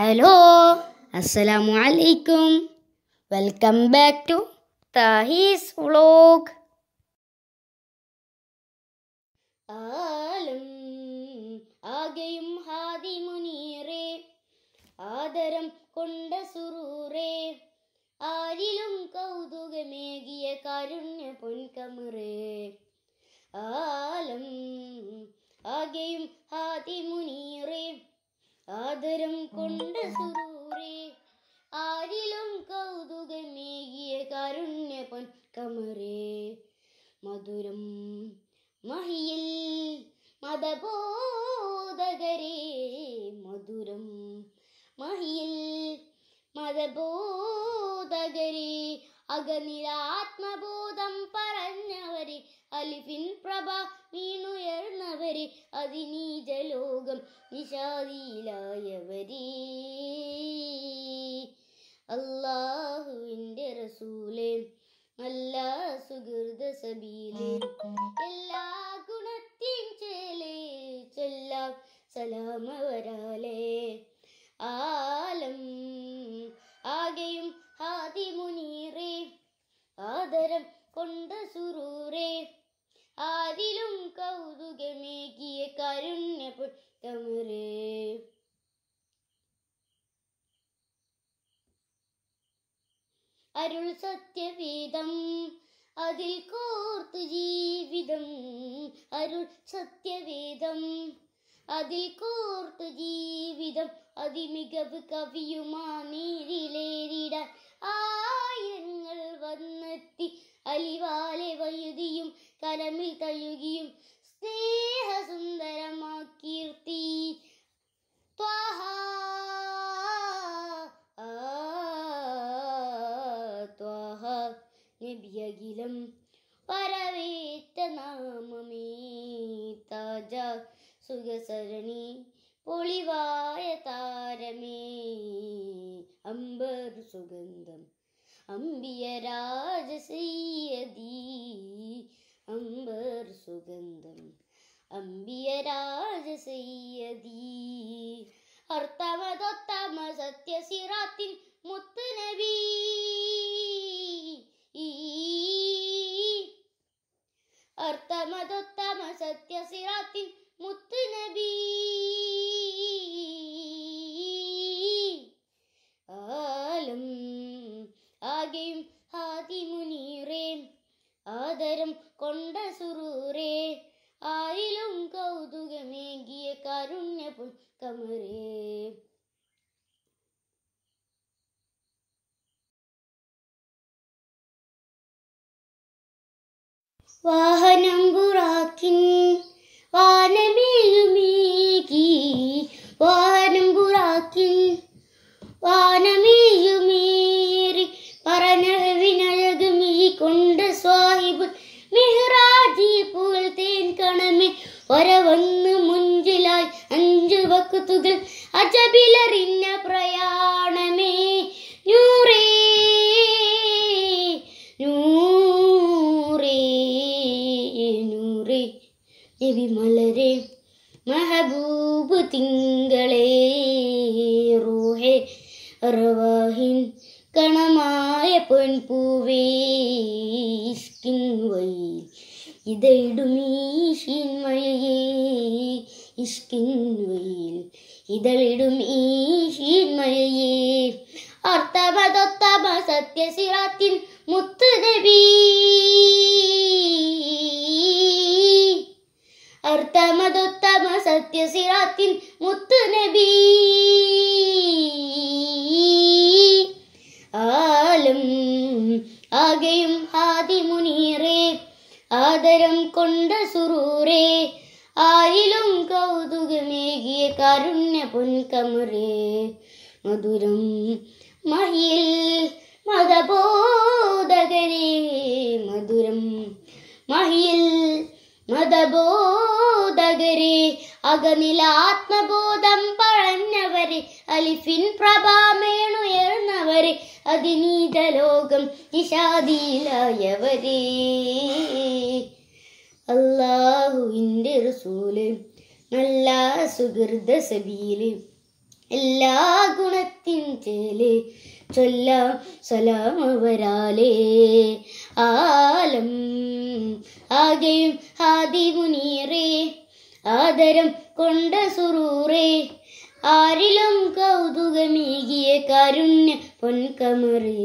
hello അസ്സലാമു അലൈക്കും welcome back to താഹീസ് വ്ളോഗ് ആലും ആകെയും ഹാദി മുനീറേ ആദരം കൊണ്ട സുറൂറേ ആരിലും കൗതുകമേകിയ കാരുണ്യ പൊൻകമറേ കമറേ മധുരം മഹിയിൽ മതബോധകരേ മധുരം മഹിയിൽ മതബോധകരേ അകനിലാത്മബോധം പറഞ്ഞവരെ അലിഫിൻ പ്രഭ വീണുയർന്നവരെ അതിനീജലോകം നിഷാദിയിലായവരെ അള്ളാഹുവിൻ്റെ റസൂലേ നല്ല സുഹൃത സബീലെ എല്ലാ ഗുണത്തെയും ചേലേ ചെല്ലാം സലാമ വരാലേ ആലം ആകെയും ഹാദി മുനീറേ ആദരം കൊണ്ട സുറൂറേ ആരിലും കൗതുകമേകിയ കരുണ്യ പുട്ടമരേ അരുൾ സത്യവേദം അതിൽ കോർത്തു ജീവിതം അരുൾ സത്യവേദം അതിൽ കോർത്തു ജീവിതം അതിമികവ് കവിയുമാ നേരിലേറിടാൻ ആയിരങ്ങൾ വന്നെത്തി അലിവാലെ വൈദിയും കലമിൽ തഴുകിയും സ്നേഹസുന്ദരമാ കീർത്തി ത്വാഹാ ദിവ്യകിലം പരവേറ്റ നാമമേ താജ സുഖസരണി പൊളിവായ താരമേ അമ്പർ സുഗന്ധം അമ്പിയ രാജസീയതി അമ്പർ സുഗന്ധം അമ്പിയ രാജസീയതി അർത്ഥമതൊത്തമ സത്യസിറാത്തിൻ മുത്ത് സത്യ സിറാത്തിൻ സത്യസിറാത്തിൽ നബി ആലം ആകെയും മുനീറേ ആദരം കൊണ്ട സുറൂറേ ആയിലും കൗതുകമേകിയ കാരുണ്യ പുൽക്കമറേ വാഹ വാക്കിൽ വാനമീയുമീറി പറഞ്ഞഴവിനഴകുമീ കൊണ്ട സ്വാഹിബ് മെഹ്റാജി പുകഴ്ത്തേൻ കണമേ ഒരവന്ന് മുഞ്ചിലായി അഞ്ചു വക്കുത്തുകൾ അജബിലറിഞ്ഞ പ്രയാണമേ നൂറേ നൂറേ നൂറേ രവി മലരെ മെഹബൂബ് തിങ്കളേ നിർവഹിക്കണമായ പെൺപൂവേ ഇഷ്കിൻവൈ ഇതയിടുമീശിന്മയേ ഇഷ്കിൻവയിൽ ഇതളിടും ഈശിന്മയേ അർത്ഥപതൊത്തമ സത്യസിറാത്തിൻ മുത്ത് നബി അർത്ഥമതൊത്തമ സത്യസിറാത്തിൻ ആകെയും ഹാദി മുനീറേ ആദരം കൊണ്ട സുറൂറേ ആയിലും കൗതുകമേകിയ കാരുണ്യ പൊൻകമറേ മധുരം മയിൽ മതബോധകരേ മധുരം മഹിൽ മതബോധകരേ അകനിലാത്മബോധം പ അലിഫിൻ പ്രഭാമേണുയർന്നവരെ ലോകം നിഷാദിയിലായവരെ അള്ളാഹുവിൻ്റെ റസൂല് നല്ല സുഹൃത സബീല് എല്ലാ ഗുണത്തിൻ ചേല് ചൊല്ലാം സലാം വരാലേ ആലം ആകെയും ഹാദി മുനീറേ ആദരം കൊണ്ട സുറൂറേ ആരിലും കൗതുകമേകിയ കാരുണ്യ പൊൻകമറി